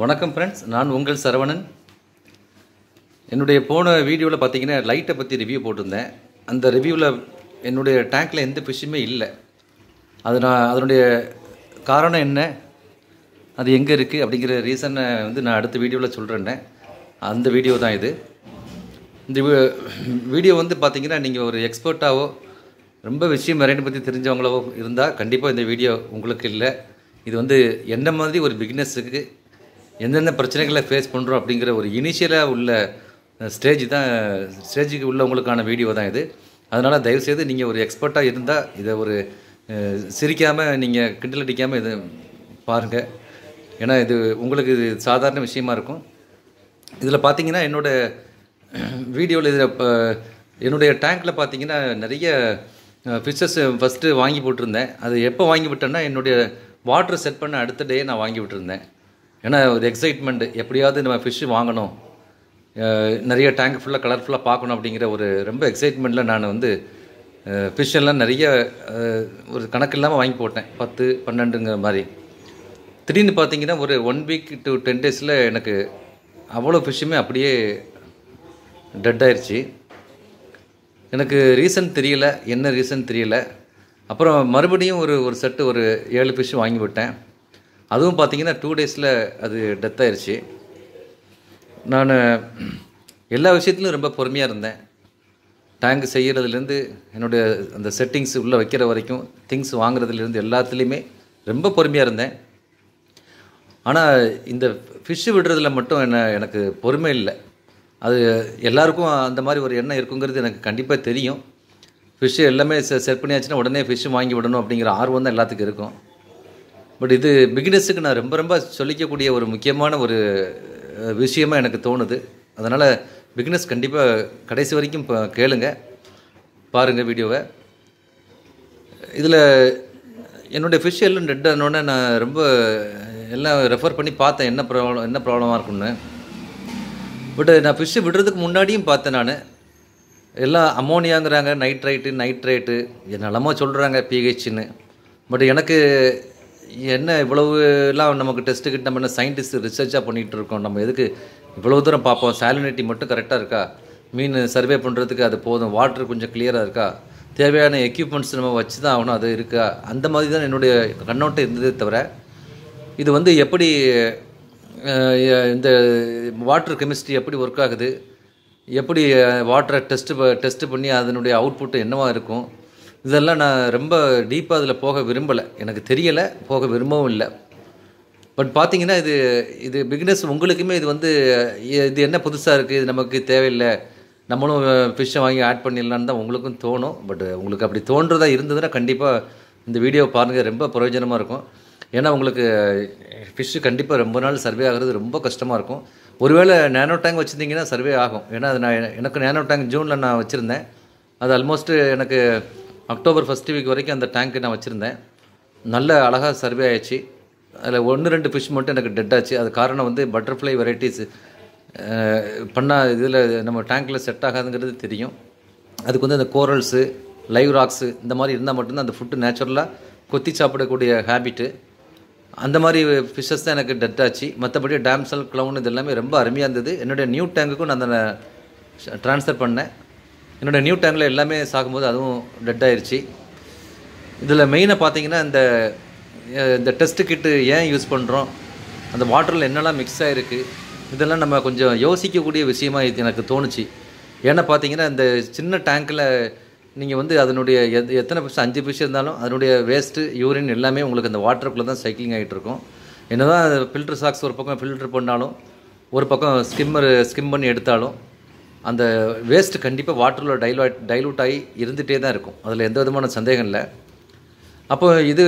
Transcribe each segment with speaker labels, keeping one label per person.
Speaker 1: வணக்கம் ஃப்ரெண்ட்ஸ் நான் உங்கள் சரவணன் என்னுடைய போன வீடியோவில் பார்த்தீங்கன்னா லைட்டை பற்றி ரிவ்யூ போட்டிருந்தேன் அந்த ரிவ்யூவில் என்னுடைய டேங்கில் எந்த ஃபிஷ்ஷுமே இல்லை அது நான் அதனுடைய காரணம் என்ன அது எங்கே இருக்குது அப்படிங்கிற ரீசனை வந்து நான் அடுத்த வீடியோவில் சொல்கிறேன்னே அந்த வீடியோ தான் இது இந்த வீடியோ வந்து பார்த்திங்கன்னா நீங்கள் ஒரு எக்ஸ்பர்ட்டாவோ ரொம்ப விஷயம் மரைனை பற்றி தெரிஞ்சவங்களோ இருந்தால் கண்டிப்பாக இந்த வீடியோ உங்களுக்கு இல்லை இது வந்து என்ன மாதிரி ஒரு பிக்னஸுக்கு எந்தெந்த பிரச்சனைகளை ஃபேஸ் பண்ணுறோம் அப்படிங்கிற ஒரு இனிஷியலாக உள்ள ஸ்டேஜ் தான் ஸ்டேஜுக்கு உள்ளவங்களுக்கான வீடியோ தான் இது அதனால் தயவுசெய்து நீங்கள் ஒரு எக்ஸ்பர்ட்டாக இருந்தால் இதை ஒரு சிரிக்காமல் நீங்கள் கிண்டல் அடிக்காமல் இது பாருங்கள் ஏன்னா இது உங்களுக்கு இது சாதாரண விஷயமா இருக்கும் இதில் பார்த்தீங்கன்னா என்னோடய வீடியோவில் இதில் இப்போ என்னுடைய டேங்க்கில் பார்த்தீங்கன்னா நிறைய ஃபிஷஸ் ஃபஸ்ட்டு வாங்கி போட்டிருந்தேன் அது எப்போ வாங்கி விட்டேன்னா என்னுடைய வாட்டர் செட் பண்ண அடுத்த டே நான் வாங்கி விட்டுருந்தேன் ஏன்னா ஒரு எக்ஸைட்மெண்ட் எப்படியாவது நம்ம ஃபிஷ்ஷு வாங்கணும் நிறைய டேங்க் ஃபுல்லாக கலர்ஃபுல்லாக பார்க்கணும் அப்படிங்கிற ஒரு ரொம்ப எக்ஸைட்மெண்ட்டில் நான் வந்து ஃபிஷ் எல்லாம் நிறைய ஒரு கணக்கு இல்லாமல் வாங்கி போட்டேன் பத்து பன்னெண்டுங்கிற மாதிரி திடீர்னு பார்த்தீங்கன்னா ஒரு ஒன் வீக் டு டென் டேஸில் எனக்கு அவ்வளோ ஃபிஷ்ஷுமே அப்படியே டெட் ஆயிடுச்சு எனக்கு ரீசன் தெரியல என்ன ரீசன் தெரியல அப்புறம் மறுபடியும் ஒரு ஒரு செட்டு ஒரு ஏழு ஃபிஷ் வாங்கி விட்டேன் அதுவும் பார்த்தீங்கன்னா டூ டேஸில் அது டெத் ஆயிடுச்சு நான் எல்லா விஷயத்துலையும் ரொம்ப பொறுமையாக இருந்தேன் டேங்க் செய்கிறதுலேருந்து என்னுடைய அந்த செட்டிங்ஸ் உள்ளே வைக்கிற வரைக்கும் திங்ஸ் வாங்குறதுலேருந்து எல்லாத்துலேயுமே ரொம்ப பொறுமையாக இருந்தேன் ஆனால் இந்த ஃபிஷ்ஷு விடுறதில் மட்டும் என்ன எனக்கு பொறுமை இல்லை அது எல்லாருக்கும் அந்த மாதிரி ஒரு எண்ணம் இருக்குங்கிறது எனக்கு கண்டிப்பாக தெரியும் ஃபிஷ்ஷு எல்லாமே செட் பண்ணியாச்சுன்னா உடனே ஃபிஷ்ஷு வாங்கி விடணும் அப்படிங்கிற ஆர்வம் தான் எல்லாத்துக்கும் இருக்கும் பட் இது பிகினர்ஸுக்கு நான் ரொம்ப ரொம்ப சொல்லிக்கக்கூடிய ஒரு முக்கியமான ஒரு விஷயமாக எனக்கு தோணுது அதனால் பிகினர்ஸ் கண்டிப்பாக கடைசி வரைக்கும் கேளுங்க பாருங்கள் வீடியோவை இதில் என்னுடைய ஃபிஷியல் டெட் ஆனோடனே நான் ரொம்ப எல்லாம் ரெஃபர் பண்ணி பார்த்தேன் என்ன ப்ராப்ளம் என்ன ப்ராப்ளமாக இருக்குன்னு பட் நான் ஃபிஷ்ஷு விடுறதுக்கு முன்னாடியும் பார்த்தேன் நான் எல்லாம் அமோனியாங்கிறாங்க நைட்ரைட்டு நைட்ரேட்டு என்னெல்லாமோ சொல்கிறாங்க பிஹெச்னு பட் எனக்கு என்ன இவ்வளவுலாம் நமக்கு டெஸ்ட்டு கிட்ட நம்ம என்ன சயின்டிஸ்ட் ரிசர்ச்சாக பண்ணிகிட்டு இருக்கோம் நம்ம எதுக்கு இவ்வளோ தூரம் பார்ப்போம் சாலினிட்டி மட்டும் கரெக்டாக இருக்கா மீன் சர்வே பண்ணுறதுக்கு அது போதும் வாட்ரு கொஞ்சம் கிளியராக இருக்கா தேவையான எக்யூப்மெண்ட்ஸ் நம்ம வச்சு தான் ஆகணும் அது இருக்கா அந்த மாதிரி தான் என்னுடைய கண்ணோட்டம் இருந்ததே தவிர இது வந்து எப்படி இந்த வாட்டர் கெமிஸ்ட்ரி எப்படி ஒர்க் ஆகுது எப்படி வாட்டரை டெஸ்ட்டு டெஸ்ட்டு பண்ணி அதனுடைய அவுட்புட் என்னவாக இருக்கும் இதெல்லாம் நான் ரொம்ப டீப்பாக அதில் போக விரும்பலை எனக்கு தெரியலை போக விரும்பவும் இல்லை பட் பார்த்தீங்கன்னா இது இது பிக்னஸ் உங்களுக்குமே இது வந்து இது என்ன புதுசாக இருக்குது இது நமக்கு தேவையில்லை நம்மளும் ஃபிஷ்ஷை வாங்கி ஆட் பண்ணிடலான்னு தான் உங்களுக்கும் தோணும் பட் உங்களுக்கு அப்படி தோன்றதாக இருந்ததுன்னா கண்டிப்பாக இந்த வீடியோ பாருங்கள் ரொம்ப பிரயோஜனமாக இருக்கும் ஏன்னா உங்களுக்கு ஃபிஷ்ஷு கண்டிப்பாக ரொம்ப நாள் சர்வே ஆகிறது ரொம்ப கஷ்டமாக இருக்கும் ஒருவேளை நேனோ டேங்க் வச்சுருந்தீங்கன்னா சர்வே ஆகும் ஏன்னா அது நான் எனக்கு நேனோ டேங்க் ஜூனில் நான் வச்சுருந்தேன் அது ஆல்மோஸ்ட்டு எனக்கு அக்டோபர் ஃபஸ்ட் வீக் வரைக்கும் அந்த டேங்க்கு நான் வச்சுருந்தேன் நல்ல அழகாக சர்வே ஆயிடுச்சு அதில் ஒன்று ரெண்டு ஃபிஷ் மட்டும் எனக்கு டெட் ஆச்சு அது காரணம் வந்து பட்டர்ஃப்ளை வெரைட்டிஸ் பண்ணால் இதில் நம்ம டேங்க்கில் செட் ஆகாதுங்கிறது தெரியும் அதுக்கு வந்து அந்த கோரல்ஸு லைவ் ராக்ஸு இந்த மாதிரி இருந்தால் மட்டும்தான் அந்த ஃபுட்டு நேச்சுரலாக கொத்தி சாப்பிடக்கூடிய ஹேபிட்டு அந்த மாதிரி ஃபிஷ்ஷஸ் தான் எனக்கு டெட் ஆச்சு மற்றபடி டேம்சல் க்ளவுன் இது எல்லாமே ரொம்ப அருமையாக இருந்தது என்னுடைய நியூ டேங்குக்கும் நான் அதை ட்ரான்ஸ்ஃபர் பண்ணேன் என்னோடய நியூ டேங்கில் எல்லாமே சாகும்போது அதுவும் டெட் ஆயிடுச்சு இதில் மெயினாக பார்த்தீங்கன்னா இந்த இந்த டெஸ்ட்டு கிட்டு ஏன் யூஸ் பண்ணுறோம் அந்த வாட்டரில் என்னெல்லாம் மிக்ஸ் ஆகிருக்கு இதெல்லாம் நம்ம கொஞ்சம் யோசிக்கக்கூடிய விஷயமாக இது எனக்கு தோணுச்சு ஏன்னா பார்த்தீங்கன்னா இந்த சின்ன டேங்க்கில் நீங்கள் வந்து அதனுடைய எத் எத்தனை பீஸ் அஞ்சு பீஸ் இருந்தாலும் அதனுடைய வேஸ்ட்டு யூரின் எல்லாமே உங்களுக்கு அந்த வாட்டருக்குள்ளே தான் சைக்கிளிங் ஆகிட்டு இருக்கும் என்ன தான் ஃபில்ட்ரு சாக்ஸ் ஒரு பக்கம் ஃபில்ட்ரு பண்ணாலும் ஒரு பக்கம் ஸ்கிம்மர் ஸ்கிம் பண்ணி எடுத்தாலும் அந்த வேஸ்ட் கண்டிப்பாக வாட்டரில் டைலூட் டைலூட் ஆகி இருந்துகிட்டே தான் இருக்கும் அதில் எந்த விதமான சந்தேகம் இல்லை அப்போ இது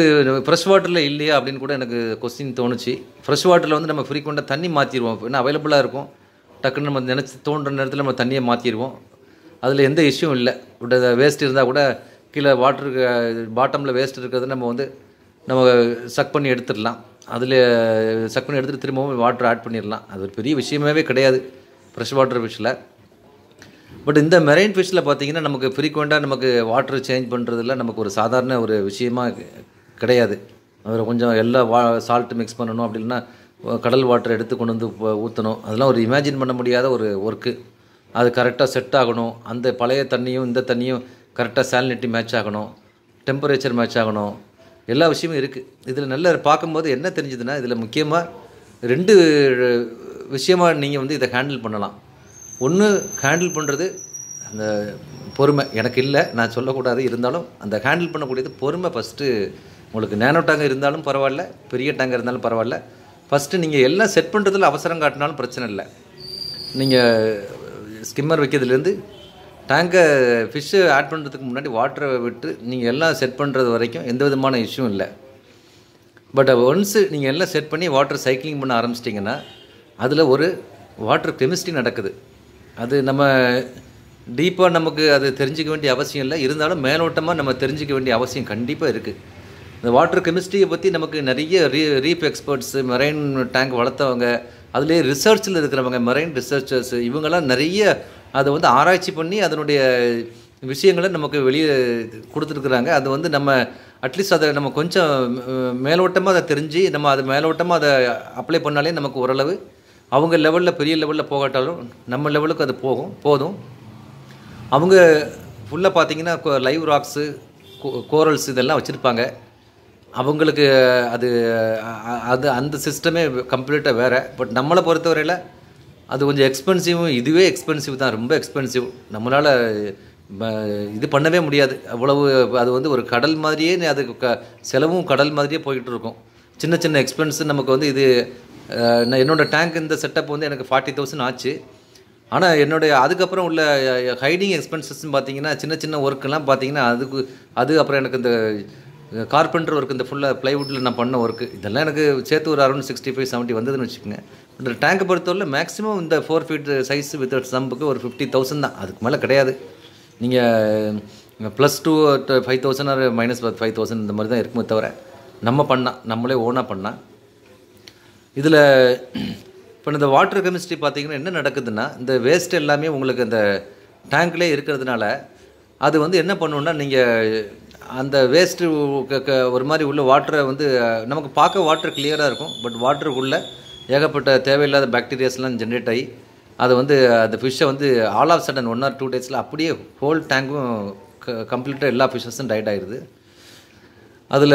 Speaker 1: ஃப்ரெஷ் வாட்டரில் இல்லையா அப்படின்னு கூட எனக்கு கொஸ்டின் தோணுச்சு ஃப்ரெஷ் வாட்டரில் வந்து நம்ம ஃப்ரீக்குவெண்ட்டாக தண்ணி மாற்றிடுவோம் ஏன்னா அவைலபிளாக இருக்கும் டக்குன்னு நம்ம நினச்சி தோன்ற நேரத்தில் நம்ம தண்ணியை மாற்றிடுவோம் அதில் எந்த இஷ்யூவும் இல்லை வேஸ்ட் இருந்தால் கூட கீழே வாட்டருக்கு பாட்டமில் வேஸ்ட் இருக்கிறது நம்ம வந்து நம்ம சக் பண்ணி எடுத்துடலாம் அதில் சக் பண்ணி எடுத்துகிட்டு திரும்பவும் வாட்டர் ஆட் பண்ணிடலாம் அது ஒரு பெரிய விஷயமாவே கிடையாது ஃப்ரெஷ் வாட்டர் ஃபிஷ்ஷில் பட் இந்த மெரைன் ஃபிஷில் பார்த்தீங்கன்னா நமக்கு ஃப்ரீக்வெண்ட்டாக நமக்கு வாட்டர் சேஞ்ச் பண்ணுறதுல நமக்கு ஒரு சாதாரண ஒரு விஷயமா கிடையாது அதில் கொஞ்சம் எல்லா வா சால்ட்டு மிக்ஸ் பண்ணணும் அப்படின்னா கடல் வாட்டர் எடுத்து கொண்டு வந்து ஊற்றணும் அதெல்லாம் ஒரு இமேஜின் பண்ண முடியாத ஒரு ஒர்க்கு அது கரெக்டாக செட் ஆகணும் அந்த பழைய தண்ணியும் இந்த தண்ணியும் கரெக்டாக சாலினிட்டி மேட்ச் ஆகணும் டெம்பரேச்சர் மேட்ச் ஆகணும் எல்லா விஷயமும் இருக்குது இதில் நல்ல பார்க்கும்போது என்ன தெரிஞ்சதுன்னா இதில் முக்கியமாக ரெண்டு விஷயமாக நீங்கள் வந்து இதை ஹேண்டில் பண்ணலாம் ஒன்று ஹேண்டில் பண்ணுறது அந்த பொறுமை எனக்கு இல்லை நான் சொல்லக்கூடாது இருந்தாலும் அந்த ஹேண்டில் பண்ணக்கூடியது பொறுமை ஃபஸ்ட்டு உங்களுக்கு நேனோ டேங்க் இருந்தாலும் பரவாயில்ல பெரிய டேங்க் இருந்தாலும் பரவாயில்ல ஃபஸ்ட்டு நீங்கள் எல்லாம் செட் பண்ணுறதுல அவசரம் காட்டினாலும் பிரச்சனை இல்லை நீங்கள் ஸ்கிம்மர் வைக்கிறதுலேருந்து டேங்கை ஃபிஷ்ஷு ஆட் பண்ணுறதுக்கு முன்னாடி வாட்டரை விட்டு நீங்கள் எல்லாம் செட் பண்ணுறது வரைக்கும் எந்த விதமான இஷ்யூ இல்லை பட் ஒன்ஸு நீங்கள் எல்லாம் செட் பண்ணி வாட்டர் சைக்கிளிங் பண்ண ஆரம்பிச்சிட்டிங்கன்னா அதில் ஒரு வாட்டர் கெமிஸ்ட்ரி நடக்குது அது நம்ம டீப்பாக நமக்கு அது தெரிஞ்சிக்க வேண்டிய அவசியம் இல்லை இருந்தாலும் மேலோட்டமாக நம்ம தெரிஞ்சிக்க வேண்டிய அவசியம் கண்டிப்பாக இருக்குது இந்த வாட்டர் கெமிஸ்ட்ரியை பற்றி நமக்கு நிறைய re reef experts marine tank வளர்த்தவங்க அதுலேயே ரிசர்ச்சில் இருக்கிறவங்க மெரைன் ரிசர்ச்சர்ஸ் இவங்கெல்லாம் நிறைய அதை வந்து ஆராய்ச்சி பண்ணி அதனுடைய விஷயங்களை நமக்கு வெளியே கொடுத்துருக்குறாங்க அது வந்து நம்ம அட்லீஸ்ட் அதை நம்ம கொஞ்சம் மேலோட்டமாக அதை தெரிஞ்சு நம்ம அதை மேலோட்டமாக அதை அப்ளை பண்ணாலே நமக்கு ஓரளவு அவங்க லெவலில் பெரிய லெவலில் போகாட்டாலும் நம்ம லெவலுக்கு அது போகும் போதும் அவங்க ஃபுல்லாக பார்த்தீங்கன்னா லைவ் ராக்ஸு கோரல்ஸ் இதெல்லாம் வச்சுருப்பாங்க அவங்களுக்கு அது அது அந்த சிஸ்டமே கம்ப்ளீட்டாக வேறு பட் நம்மளை பொறுத்தவரையில் அது கொஞ்சம் எக்ஸ்பென்சிவும் இதுவே எக்ஸ்பென்சிவ் தான் ரொம்ப எக்ஸ்பென்சிவ் நம்மளால் இது பண்ணவே முடியாது அவ்வளவு அது வந்து ஒரு கடல் மாதிரியே அது க செலவும் கடல் மாதிரியே போய்கிட்டு இருக்கும் சின்ன சின்ன எக்ஸ்பென்ஸு நமக்கு வந்து இது நான் என்னோடய டேங்க் இந்த செட்டப் வந்து எனக்கு ஃபார்ட்டி தௌசண்ட் ஆச்சு ஆனால் என்னுடைய அதுக்கப்புறம் உள்ள ஹைடிங் எக்ஸ்பென்சஸ்ன்னு பார்த்தீங்கன்னா சின்ன சின்ன ஒர்க்குலாம் பார்த்தீங்கன்னா அதுக்கு அது அப்புறம் எனக்கு இந்த கார்பெண்டர் ஒர்க் இந்த ஃபுல்லாக ப்ளைவுட்டில் நான் பண்ண ஒர்க்கு இதெல்லாம் எனக்கு சேர்த்து ஒரு அரௌண்ட் சிக்ஸ்டி ஃபைவ் செவன்ட்டி வந்ததுன்னு வச்சுக்கோங்க இந்த டேங்க்கை பொறுத்தவரை மேக்ஸிமம் இந்த ஃபோர் ஃபீட் சைஸ் வித் சம்புக்கு ஒரு ஃபிஃப்டி தௌசண்ட் தான் அதுக்கு மேலே கிடையாது நீங்கள் plus two five thousand or minus five thousand இந்த மாதிரி தான் இருக்குமே தவிர நம்ம பண்ணால் நம்மளே ஓனாக பண்ணால் இதில் இப்போ இந்த வாட்டர் கெமிஸ்ட்ரி பார்த்திங்கன்னா என்ன நடக்குதுன்னா இந்த வேஸ்ட் எல்லாமே உங்களுக்கு அந்த டேங்க்லேயே இருக்கிறதுனால அது வந்து என்ன பண்ணுன்னா நீங்கள் அந்த வேஸ்ட்டு ஒரு மாதிரி உள்ள வாட்டரை வந்து நமக்கு பார்க்க வாட்டர் கிளியராக இருக்கும் பட் வாட்டருக்குள்ளே ஏகப்பட்ட தேவையில்லாத பாக்டீரியாஸ்லாம் ஜென்ரேட் ஆகி அது வந்து அந்த ஃபிஷ்ஷை வந்து all of sudden one or two டேஸில் அப்படியே ஹோல் டேங்க்கும் கம்ப்ளீட்டாக எல்லா ஃபிஷ்ஷஸும் டைட் ஆகிடுது அதில்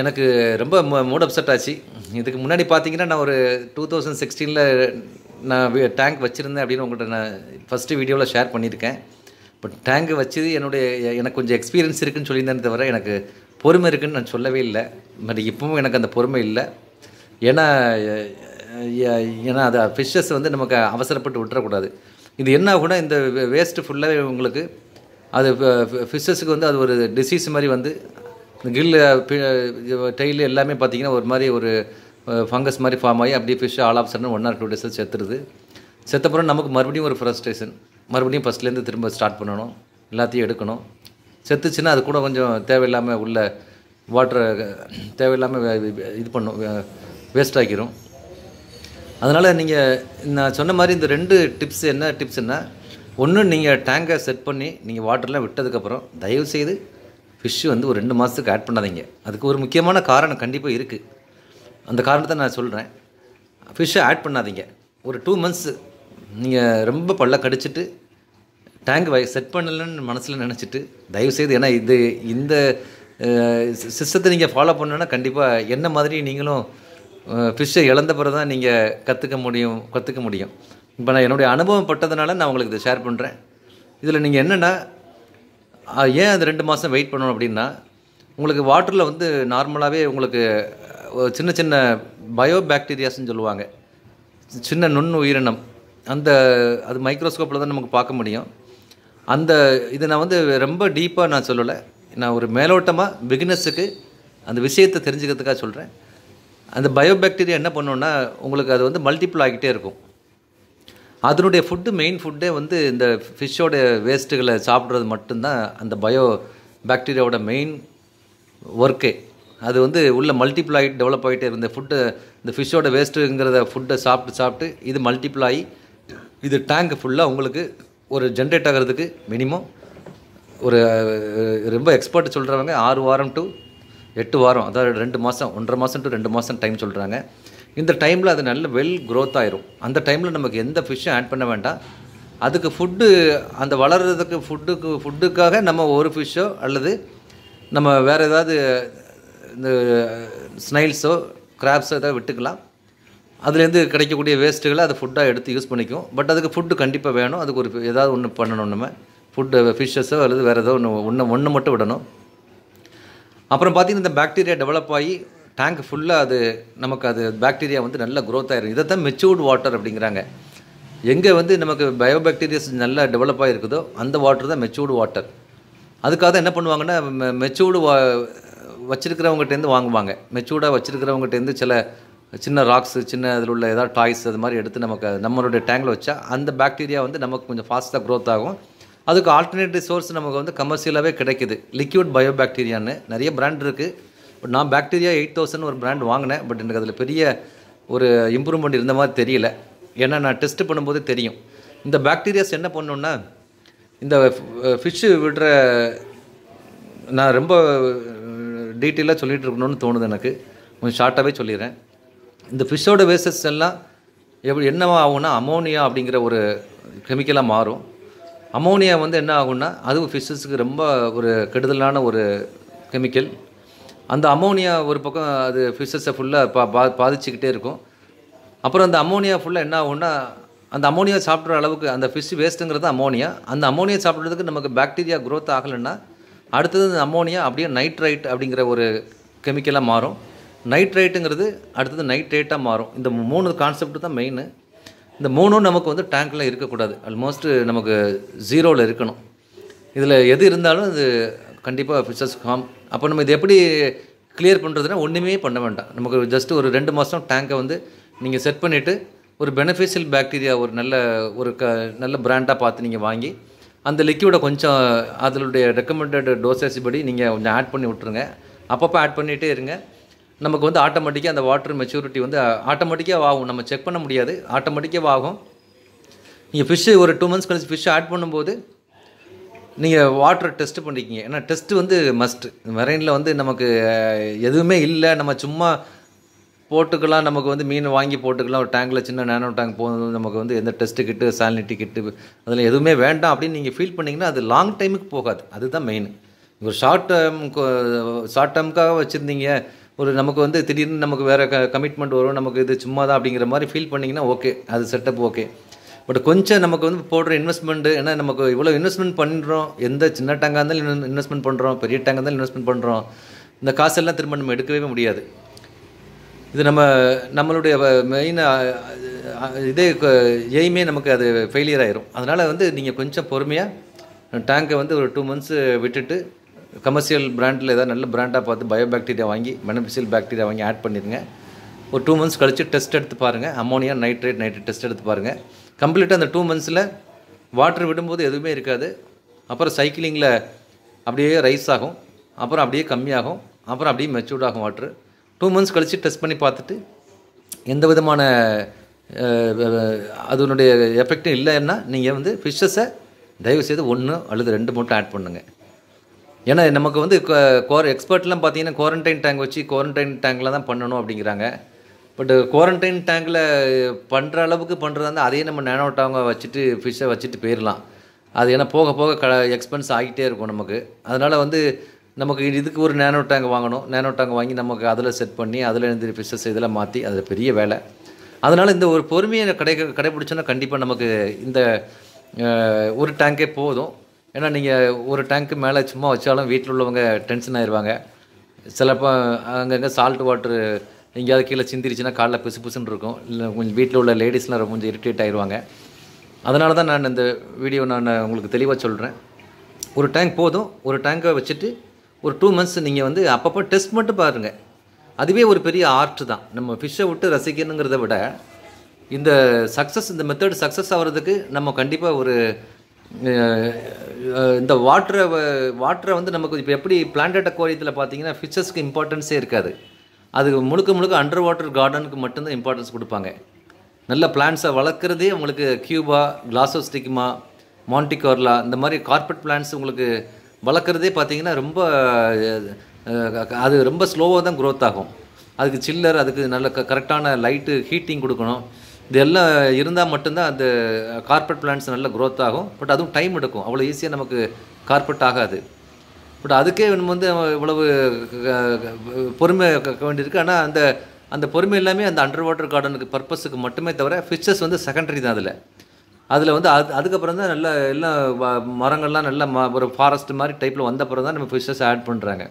Speaker 1: எனக்கு ரொம்ப மூட் அப்செட் ஆச்சு இதுக்கு முன்னாடி பார்த்தீங்கன்னா நான் ஒரு டூ தௌசண்ட் சிக்ஸ்டீனில் நான் டேங்க் வச்சுருந்தேன் அப்படின்னு உங்கள்கிட்ட நான் ஃபஸ்ட்டு வீடியோவில் ஷேர் பண்ணியிருக்கேன் பட் டேங்க் வச்சு என்னுடைய எனக்கு கொஞ்சம் எக்ஸ்பீரியன்ஸ் இருக்குதுன்னு சொல்லியிருந்தேன் தவிர எனக்கு பொறுமை இருக்குதுன்னு நான் சொல்லவே இல்லை பட் இப்போவும் எனக்கு அந்த பொறுமை இல்லை ஏன்னா ஏன்னா அது ஃபிஷ்ஷஸ் வந்து நமக்கு அவசரப்பட்டு விட்டுறக்கூடாது இது என்ன கூட இந்த வேஸ்ட்டு ஃபுல்லாகவே உங்களுக்கு அது ஃபிஷ்ஷஸுக்கு வந்து அது ஒரு டிசீஸ் மாதிரி வந்து இந்த கிரில் டெய்லு எல்லாமே பார்த்தீங்கன்னா ஒரு மாதிரி ஒரு ஃபங்கஸ் மாதிரி ஃபார்ம் ஆகி அப்படியே fish all of sudden one or two டேஸில் செத்துருது செத்தப்புறம் நமக்கு மறுபடியும் ஒரு ஃப்ரஸ்ட்ரேஷன் மறுபடியும் ஃபஸ்ட்லேருந்து திரும்ப ஸ்டார்ட் பண்ணணும் எல்லாத்தையும் எடுக்கணும் செத்துச்சுன்னா அது கூட கொஞ்சம் தேவையில்லாமல் உள்ள வாட்டரை தேவையில்லாமல் இது பண்ணும் வேஸ்ட் ஆக்கிரும் அதனால் நீங்கள் நான் சொன்ன மாதிரி இந்த ரெண்டு டிப்ஸ் என்ன டிப்ஸ்னால் ஒன்று நீங்கள் டேங்கை செட் பண்ணி நீங்கள் வாட்டர்லாம் விட்டதுக்கப்புறம் தயவுசெய்து ஃபிஷ்ஷு வந்து ஒரு ரெண்டு மாதத்துக்கு ஆட் பண்ணாதீங்க அதுக்கு ஒரு முக்கியமான காரணம் கண்டிப்பாக இருக்குது அந்த காரணத்தை நான் சொல்கிறேன் ஃபிஷ்ஷை ஆட் பண்ணாதீங்க ஒரு டூ மந்த்ஸு நீங்கள் ரொம்ப பல்ல கடிச்சிட்டு டேங்க் வை செட் பண்ணலன்னு மனசில் நினச்சிட்டு தயவுசெய்து ஏன்னா இது இந்த சிஸ்டத்தை நீங்கள் ஃபாலோ பண்ணணுன்னா கண்டிப்பாக என்ன மாதிரி நீங்களும் ஃபிஷ்ஷை இழந்த பிறகு தான் நீங்கள் கற்றுக்க முடியும் கற்றுக்க முடியும் இப்போ நான் என்னுடைய அனுபவம் பட்டதுனால நான் உங்களுக்கு இதை ஷேர் பண்ணுறேன் இதில் நீங்கள் என்னென்னா ஏன் அந்த ரெண்டு மாதம் வெயிட் பண்ணணும் அப்படின்னா உங்களுக்கு வாட்டரில் வந்து நார்மலாகவே உங்களுக்கு சின்ன சின்ன பயோ பாக்டீரியாஸ்ன்னு சொல்லுவாங்க சின்ன நுண் உயிரினம் அந்த அது மைக்ரோஸ்கோப்பில் தான் நமக்கு பார்க்க முடியும் அந்த இதை நான் வந்து ரொம்ப டீப்பாக நான் சொல்லலை நான் ஒரு மேலோட்டமாக பிகினஸுக்கு அந்த விஷயத்தை தெரிஞ்சுக்கிறதுக்காக சொல்கிறேன் அந்த பயோ பாக்டீரியா என்ன பண்ணுன்னா உங்களுக்கு அது வந்து மல்டிப்புள் ஆகிட்டே இருக்கும் அதனுடைய ஃபுட்டு மெயின் ஃபுட்டே வந்து இந்த ஃபிஷ்ஷோட வேஸ்ட்டுகளை சாப்பிட்றது மட்டும்தான் அந்த பயோ பாக்டீரியாவோட மெயின் ஒர்க்கே அது வந்து உள்ளே மல்டிப்ளாயி டெவலப் ஆகிட்டே இருந்த ஃபுட்டு இந்த ஃபிஷ்ஷோட வேஸ்ட்டுங்கிறத ஃபுட்டை சாப்பிட்டு சாப்பிட்டு இது மல்டிப்ளாயி இது டேங்க் ஃபுல்லாக உங்களுக்கு ஒரு ஜென்ரேட் ஆகிறதுக்கு மினிமம் ஒரு ரொம்ப எக்ஸ்பர்ட் சொல்கிறவங்க ஆறு வாரம் டு எட்டு வாரம் அதாவது ரெண்டு மாதம் ஒன்றரை மாதம் டு ரெண்டு மாதம் டைம் சொல்கிறாங்க இந்த டைமில் அது நல்ல வெல் க்ரோத் ஆயிரும் அந்த டைமில் நமக்கு எந்த ஃபிஷ்ஷும் ஆட் பண்ண வேண்டாம் அதுக்கு ஃபுட்டு அந்த வளர்கிறதுக்கு ஃபுட்டுக்கு ஃபுட்டுக்காக நம்ம ஒரு ஃபிஷ்ஷோ அல்லது நம்ம வேறு ஏதாவது இந்த ஸ்னைல்ஸோ கிராப்ஸோ ஏதாவது விட்டுக்கலாம் அதுலேருந்து கிடைக்கக்கூடிய வேஸ்ட்டுகளை அதை ஃபுட்டாக எடுத்து யூஸ் பண்ணிக்கும் பட் அதுக்கு ஃபுட்டு கண்டிப்பாக வேணும் அதுக்கு ஒரு ஏதாவது ஒன்று பண்ணணும் நம்ம ஃபுட்டு ஃபிஷ்ஷஸோ அல்லது வேறு ஏதோ ஒன்று ஒன்று ஒன்று மட்டும் விடணும் அப்புறம் பார்த்திங்கன்னா இந்த பாக்டீரியா டெவலப் ஆகி டேங்க் ஃபுல்லாக அது நமக்கு அது பாக்டீரியா வந்து நல்லா க்ரோத் ஆகிரும் இதை தான் மெச்சூர்டு வாட்டர் அப்படிங்கிறாங்க எங்கே வந்து நமக்கு பயோபேக்டீரியாஸ் நல்லா டெவலப் ஆகிருக்குதோ அந்த வாட்டர் தான் மெச்சூர்டு வாட்டர் அதுக்காக தான் என்ன பண்ணுவாங்கன்னா மெச்சூர்டு வா வச்சுருக்கிறவங்ககிட்டேருந்து வாங்குவாங்க மெச்சூர்டாக வச்சுருக்கிறவங்ககிட்டேருந்து சில சின்ன ராக்ஸு சின்ன அதில் உள்ள ஏதாவது டாய்ஸ் அது மாதிரி எடுத்து நமக்கு நம்மளுடைய டேங்கில் வச்சா அந்த பாக்டீரியா வந்து நமக்கு கொஞ்சம் ஃபாஸ்ட்டாக க்ரோத் ஆகும் அதுக்கு ஆல்டர்னேட்டிவ் சோர்ஸ் நமக்கு வந்து கமர்ஷியலாகவே கிடைக்கிது லிக்யூட் பயோபாக்டீரியான்னு நிறைய பிராண்ட் இருக்குது பட் நான் பாக்டீரியா எயிட் தௌசண்ட் ஒரு பிராண்ட் வாங்கினேன் பட் எனக்கு அதில் பெரிய ஒரு இம்ப்ரூவ்மெண்ட் இருந்த மாதிரி தெரியல ஏன்னா நான் டெஸ்ட் பண்ணும்போது தெரியும் இந்த பாக்டீரியாஸ் என்ன பண்ணணுன்னா இந்த ஃபிஷ்ஷு விடுற நான் ரொம்ப டீட்டெயிலாக சொல்லிகிட்டு இருக்கணும்னு தோணுது எனக்கு கொஞ்சம் ஷார்ட்டாகவே சொல்லிடுறேன் இந்த ஃபிஷ்ஷோட வேஸ்டஸ் எல்லாம் எப்படி என்னவா ஆகும்னா அமோனியா அப்படிங்கிற ஒரு கெமிக்கலாக மாறும் அமோனியா வந்து என்ன ஆகும்னா அதுவும் ஃபிஷ்ஷஸுக்கு ரொம்ப ஒரு கெடுதலான ஒரு கெமிக்கல் அந்த அமோனியா ஒரு பக்கம் அது ஃபிஷஸை ஃபுல்லாக பா பா பாதிச்சுக்கிட்டே இருக்கும் அப்புறம் அந்த அமோனியா ஃபுல்லாக என்ன ஆகும்னா அந்த அமோனியா சாப்பிட்ற அளவுக்கு அந்த ஃபிஷ் வேஸ்ட்டுங்கிறது அமோனியா அந்த அமோனியா சாப்பிட்றதுக்கு நமக்கு பாக்டீரியா க்ரோத் ஆகலைன்னா அடுத்தது அந்த அமோனியா அப்படியே நைட்ரைட் அப்படிங்கிற ஒரு கெமிக்கலாக மாறும் நைட்ரைட்டுங்கிறது அடுத்தது நைட்ரேட்டாக மாறும் இந்த மூணு கான்செப்ட் தான் மெயின் இந்த மூணும் நமக்கு வந்து டேங்க்கில் இருக்கக்கூடாது ஆல்மோஸ்ட் நமக்கு ஜீரோவில் இருக்கணும் இதில் எது இருந்தாலும் இது கண்டிப்பாக ஃபிஷஸ் ஹார்ம் அப்போ நம்ம இது எப்படி கிளியர் பண்ணுறதுனா ஒன்றுமே பண்ண வேண்டாம் நமக்கு ஜஸ்ட்டு ஒரு ரெண்டு மாதம் டேங்கை வந்து நீங்கள் செட் பண்ணிவிட்டு ஒரு பெனிஃபிஷியல் பேக்டீரியா ஒரு நல்ல ஒரு க நல்ல பிராண்டாக பார்த்து நீங்கள் வாங்கி அந்த லிக்யூட கொஞ்சம் அதனுடைய ரெக்கமெண்டட் டோசேஜ் படி நீங்கள் கொஞ்சம் ஆட் பண்ணி விட்ருங்க அப்பப்போ ஆட் பண்ணிகிட்டே இருங்க நமக்கு வந்து ஆட்டோமேட்டிக்காக அந்த வாட்டர் மெச்சூரிட்டி வந்து ஆட்டோமேட்டிக்காக ஆகும் நம்ம செக் பண்ண முடியாது ஆட்டோமேட்டிக்காக ஆகும் நீங்கள் ஃபிஷ்ஷு ஒரு டூ மந்த்ஸ் கழிச்சு ஃபிஷ்ஷை ஆட் பண்ணும்போது நீங்கள் வாட்டர் டெஸ்ட் பண்ணிக்கிங்க ஏன்னா டெஸ்ட்டு வந்து மஸ்ட்டு மெரெயினில் வந்து நமக்கு எதுவுமே இல்லை நம்ம சும்மா போட்டுக்கலாம் நமக்கு வந்து மீன் வாங்கி போட்டுக்கலாம் ஒரு டேங்கில் சின்ன நேனோ டேங்க் போகணும் நமக்கு வந்து எந்த டெஸ்ட்டு கிட்டு சாலினிட்டி கிட்டு அதில் எதுவுமே வேண்டாம் அப்படின்னு நீங்கள் ஃபீல் பண்ணிங்கன்னா அது லாங் டைமுக்கு போகாது அதுதான் மெயின் ஒரு ஷார்ட் டேம் ஷார்ட் டேம்க்காக வச்சுருந்தீங்க ஒரு நமக்கு வந்து திடீர்னு நமக்கு வேறு க கமிட்மெண்ட் வரும் நமக்கு இது சும்மா தான் அப்படிங்கிற மாதிரி ஃபீல் பண்ணிங்கன்னா ஓகே அது செட்டப் ஓகே பட் கொஞ்சம் நமக்கு வந்து போடுற இன்வெஸ்ட்மெண்ட் ஏன்னா நமக்கு இவ்வளோ இன்வெஸ்ட்மெண்ட் பண்ணுறோம் எந்த சின்ன டேங்காக இருந்தாலும் இன்வெஸ்ட்மெண்ட் பண்ணுறோம் பெரிய டேங்காக இருந்தாலும் இன்வெஸ்ட்மெண்ட் பண்ணுறோம் இந்த காசெல்லாம் திரும்ப நம்ம எடுக்கவே முடியாது இது நம்ம நம்மளுடைய மெயின் இதே எய்மே நமக்கு அது ஃபெயிலியர் ஆயிரும் அதனால் வந்து நீங்கள் கொஞ்சம் பொறுமையாக டேங்கை வந்து ஒரு டூ மந்த்ஸு விட்டுட்டு கமர்ஷியல் பிராண்டில் ஏதாவது நல்ல பிராண்டாக பார்த்து பயோ பாக்டீரியா வாங்கி பெனிஃபிஷியல் பாக்டீரியா வாங்கி ஆட் பண்ணிடுங்க ஒரு டூ மந்த்ஸ் கழித்து டெஸ்ட் எடுத்து பாருங்கள் அமோனியா நைட்ரேட் நைட்ரேட் டெஸ்ட் எடுத்து பாருங்கள் கம்ப்ளீட்டாக அந்த டூ மந்த்ஸில் வாட்ரு விடும்போது எதுவுமே இருக்காது அப்புறம் சைக்கிளிங்கில் அப்படியே ரைஸ் ஆகும் அப்புறம் அப்படியே கம்மியாகும் அப்புறம் அப்படியே மெச்சூர்ட் ஆகும் வாட்ரு டூ மந்த்ஸ் கழித்து டெஸ்ட் பண்ணி பார்த்துட்டு எந்த விதமான அதனுடைய எஃபெக்டும் இல்லைன்னா நீங்கள் வந்து ஃபிஷ்ஷஸை தயவுசெய்து ஒன்று அல்லது ரெண்டு மட்டும் ஆட் பண்ணுங்கள் ஏன்னா நமக்கு வந்து கோ எக்ஸ்பர்ட்லாம் பார்த்தீங்கன்னா குவாரண்டைன் டேங்க் வச்சு குவாரண்டைன் டேங்கில் தான் பண்ணணும் அப்படிங்கிறாங்க பட் குவாரண்டைன் டேங்கில் பண்ணுற அளவுக்கு பண்ணுறதா இருந்தால் அதையே நம்ம நேனோட்டாங்க வச்சுட்டு ஃபிஷ்ஷை வச்சுட்டு போயிடலாம் அது ஏன்னா போக போக க எக்ஸ்பென்ஸ் ஆகிட்டே இருக்கும் நமக்கு அதனால் வந்து நமக்கு இதுக்கு ஒரு நேனோ டேங்க் வாங்கணும் நேனோ டேங்க் வாங்கி நமக்கு அதில் செட் பண்ணி அதில் இருந்து ஃபிஷ்ஷஸ் இதெல்லாம் மாற்றி அதில் பெரிய வேலை அதனால் இந்த ஒரு பொறுமையை கடை கடைப்பிடிச்சோன்னா கண்டிப்பாக நமக்கு இந்த ஒரு டேங்கே போதும் ஏன்னா நீங்கள் ஒரு டேங்க்கு மேலே சும்மா வச்சாலும் வீட்டில் உள்ளவங்க டென்ஷன் ஆயிடுவாங்க சிலப்போ அங்கங்கே சால்ட் வாட்ரு எங்கேயாவது கீழே சிந்திருச்சுன்னா காலைல பிசு பிசுன்னு இருக்கும் இல்லை கொஞ்சம் வீட்டில் உள்ள லேடிஸ்லாம் ரொம்ப கொஞ்சம் இரிட்டேட் ஆயிடுவாங்க அதனால தான் நான் இந்த வீடியோ நான் உங்களுக்கு தெளிவாக சொல்கிறேன் ஒரு டேங்க் போதும் ஒரு டேங்கை வச்சுட்டு ஒரு டூ மந்த்ஸ் நீங்கள் வந்து அப்பப்போ டெஸ்ட் மட்டும் பாருங்கள் அதுவே ஒரு பெரிய ஆர்ட் தான் நம்ம ஃபிஷ்ஷை விட்டு ரசிக்கணுங்கிறத விட இந்த சக்ஸஸ் இந்த மெத்தட் சக்ஸஸ் ஆகிறதுக்கு நம்ம கண்டிப்பாக ஒரு இந்த வாட்டரை வாட்டரை வந்து நமக்கு இப்போ எப்படி பிளான்டட் அக்வாரியத்தில் பார்த்தீங்கன்னா ஃபிஷஸ்க்கு இம்பார்ட்டன்ஸே இருக்காது அது முழுக்க முழுக்க அண்டர் வாட்டர் கார்டனுக்கு மட்டும்தான் இம்பார்ட்டன்ஸ் கொடுப்பாங்க நல்ல பிளான்ஸை வளர்க்குறதே உங்களுக்கு கியூபா ஸ்டிக்மா மாண்டிகோர்லா இந்த மாதிரி கார்பெட் பிளான்ஸ் உங்களுக்கு வளர்க்குறதே பார்த்தீங்கன்னா ரொம்ப அது ரொம்ப ஸ்லோவாக தான் க்ரோத் ஆகும் அதுக்கு சில்லர் அதுக்கு நல்ல க கரெக்டான லைட்டு ஹீட்டிங் கொடுக்கணும் இது எல்லாம் இருந்தால் மட்டும்தான் அந்த கார்பெட் பிளான்ஸ் நல்ல க்ரோத் ஆகும் பட் அதுவும் டைம் எடுக்கும் அவ்வளோ ஈஸியாக நமக்கு கார்பெட் ஆகாது பட் அதுக்கே இவன் வந்து இவ்வளவு பொறுமை வேண்டியிருக்கு ஆனால் அந்த அந்த பொறுமை எல்லாமே அந்த அண்டர் வாட்டர் கார்டனுக்கு பர்பஸுக்கு மட்டுமே தவிர ஃபிஷஸ் வந்து செகண்டரி தான் அதில் அதில் வந்து அது அதுக்கப்புறம் தான் நல்லா எல்லாம் மரங்கள்லாம் நல்லா ம ஒரு ஃபாரஸ்ட் மாதிரி டைப்பில் வந்த அப்புறம் தான் நம்ம ஃபிஷஸ் ஆட் பண்ணுறாங்க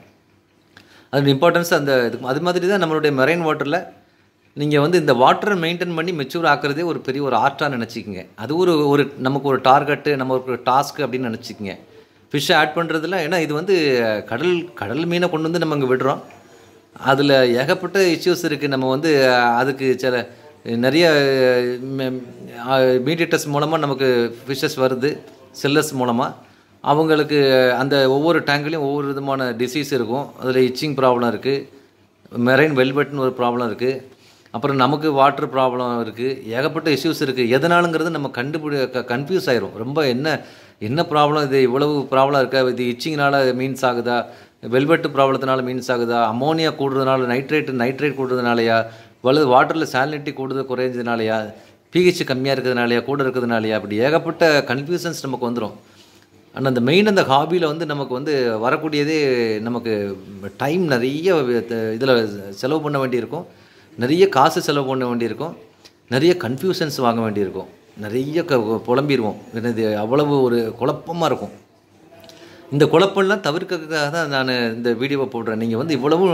Speaker 1: அதோட இம்பார்ட்டன்ஸ் அந்த இதுக்கு அது மாதிரி தான் நம்மளுடைய மெரைன் வாட்டரில் நீங்கள் வந்து இந்த வாட்டரை மெயின்டைன் பண்ணி மெச்சூர் ஆக்குறதே ஒரு பெரிய ஒரு ஆர்ட்டாக நினச்சிக்கிங்க அது ஒரு ஒரு நமக்கு ஒரு டார்கெட்டு நமக்கு ஒரு டாஸ்க்கு அப்படின்னு நினச்சிக்கிங்க ஃபிஷ்ஷை ஆட் பண்ணுறதுல ஏன்னா இது வந்து கடல் கடல் மீனை கொண்டு வந்து நம்ம இங்கே விடுறோம் அதில் ஏகப்பட்ட இஷ்யூஸ் இருக்குது நம்ம வந்து அதுக்கு சில நிறைய மீடியேட்டர்ஸ் மூலமாக நமக்கு ஃபிஷ்ஷஸ் வருது செல்லர்ஸ் மூலமாக அவங்களுக்கு அந்த ஒவ்வொரு டேங்க்லேயும் ஒவ்வொரு விதமான டிசீஸ் இருக்கும் அதில் இச்சிங் ப்ராப்ளம் இருக்குது மெரைன் வெல்வெட்னு ஒரு ப்ராப்ளம் இருக்குது அப்புறம் நமக்கு வாட்டர் ப்ராப்ளம் இருக்குது ஏகப்பட்ட இஷ்யூஸ் இருக்குது எதனாலுங்கிறது நம்ம கண்டுபிடி கன்ஃபியூஸ் ஆயிரும் ரொம்ப என்ன என்ன ப்ராப்ளம் இது இவ்வளவு ப்ராப்ளம் இருக்கா இது இச்சிங்கனால மீன்ஸ் ஆகுதா வெல்வெட்டு ப்ராப்ளத்தினால மீன்ஸ் ஆகுதா அமோனியா கூடுறதுனால நைட்ரேட்டு நைட்ரேட் கூடுறதுனாலையா வலது வாட்டரில் சாலினிட்டி கூடுறது குறைஞ்சதுனாலையா பிஹெச் கம்மியாக இருக்கிறதுனாலயா கூட இருக்கிறதுனாலயா அப்படி ஏகப்பட்ட கன்ஃபியூசன்ஸ் நமக்கு வந்துடும் ஆனால் அந்த மெயின் அந்த ஹாபியில் வந்து நமக்கு வந்து வரக்கூடியதே நமக்கு டைம் நிறைய இதில் செலவு பண்ண வேண்டியிருக்கும் நிறைய காசு செலவு பண்ண வேண்டியிருக்கும் நிறைய கன்ஃபியூஷன்ஸ் வாங்க வேண்டியிருக்கும் நிறைய க புலம்பிடுவோம் எனது அவ்வளவு ஒரு குழப்பமாக இருக்கும் இந்த குழப்பம்லாம் தவிர்க்கிறதுக்காக தான் நான் இந்த வீடியோவை போடுறேன் நீங்கள் வந்து இவ்வளவும்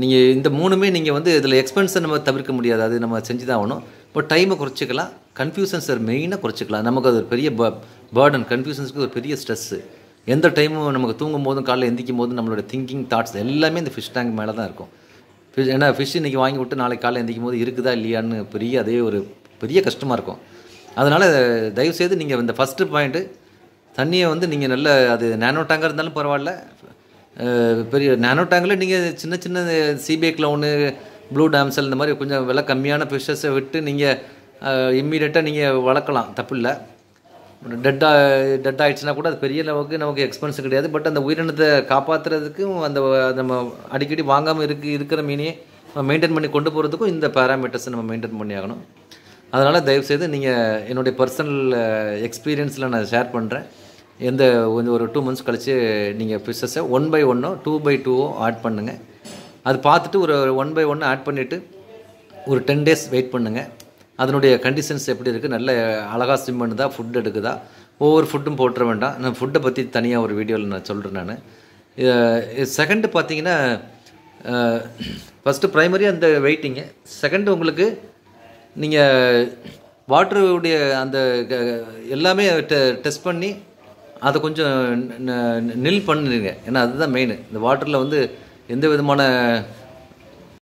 Speaker 1: நீங்கள் இந்த மூணுமே நீங்கள் வந்து இதில் எக்ஸ்பென்ஸை நம்ம தவிர்க்க முடியாது அது நம்ம செஞ்சு தான் ஆகணும் இப்போ டைமை குறைச்சிக்கலாம் கன்ஃபியூசன்ஸ் மெயினாக குறைச்சிக்கலாம் நமக்கு அது ஒரு பெரிய பேர்டன் கன்ஃபியூஷன்ஸுக்கு ஒரு பெரிய ஸ்ட்ரெஸ்ஸு எந்த டைமும் நமக்கு தூங்கும் போதும் காலையில் எந்திக்கும் போதும் நம்மளோட திங்கிங் தாட்ஸ் எல்லாமே இந்த ஃபிஷ் டேங்க் மேலே தான் இருக்கும் ஃபிஷ் ஏன்னா ஃபிஷ் இன்றைக்கி வாங்கி விட்டு நாளைக்கு காலையில் எந்திக்கும் போது இருக்குதா இல்லையான்னு பெரிய அதே ஒரு பெரிய கஷ்டமாக இருக்கும் அதனால் தயவுசெய்து நீங்கள் இந்த ஃபஸ்ட்டு பாயிண்ட்டு தண்ணியை வந்து நீங்கள் நல்ல அது நேனோ டேங்காக இருந்தாலும் பரவாயில்ல பெரிய நேனோ டேங்கில் நீங்கள் சின்ன சின்ன சிபிஐ க்ளவுனு ப்ளூ டேம்ஸல் இந்த மாதிரி கொஞ்சம் விலை கம்மியான ஃபிஷஸை விட்டு நீங்கள் இம்மீடியட்டாக நீங்கள் வளர்க்கலாம் தப்பு இல்லை டெட்டாக டெட் கூட அது பெரிய அளவுக்கு நமக்கு எக்ஸ்பென்ஸ் கிடையாது பட் அந்த உயிரினத்தை காப்பாற்றுறதுக்கும் அந்த நம்ம அடிக்கடி வாங்காமல் இருக்கு இருக்கிற மீனே மெயின்டைன் பண்ணி கொண்டு போகிறதுக்கும் இந்த பேராமீட்டர்ஸை நம்ம மெயின்டைன் பண்ணி ஆகணும் அதனால் தயவுசெய்து நீங்கள் என்னுடைய பர்சனல் எக்ஸ்பீரியன்ஸில் நான் ஷேர் பண்ணுறேன் எந்த ஒரு டூ மந்த்ஸ் கழித்து நீங்கள் ஃபிஷஸை ஒன் பை ஒன்னோ டூ பை டூவோ ஆட் பண்ணுங்கள் அது பார்த்துட்டு ஒரு ஒன் பை ஒன்று ஆட் பண்ணிவிட்டு ஒரு டென் டேஸ் வெயிட் பண்ணுங்கள் அதனுடைய கண்டிஷன்ஸ் எப்படி இருக்குது நல்ல அழகாக ஸ்விம் பண்ணுதா ஃபுட் எடுக்குதா ஒவ்வொரு ஃபுட்டும் போட்டுற வேண்டாம் நான் ஃபுட்டை பற்றி தனியாக ஒரு வீடியோவில் நான் சொல்கிறேன் நான் செகண்டு பார்த்தீங்கன்னா ஃபஸ்ட்டு ப்ரைமரி அந்த வெயிட்டிங்கு செகண்டு உங்களுக்கு நீங்கள் வாட்டருடைய அந்த எல்லாமே டெ டெஸ்ட் பண்ணி அதை கொஞ்சம் நில் பண்ணுங்க ஏன்னா அதுதான் மெயின் இந்த வாட்டரில் வந்து எந்த விதமான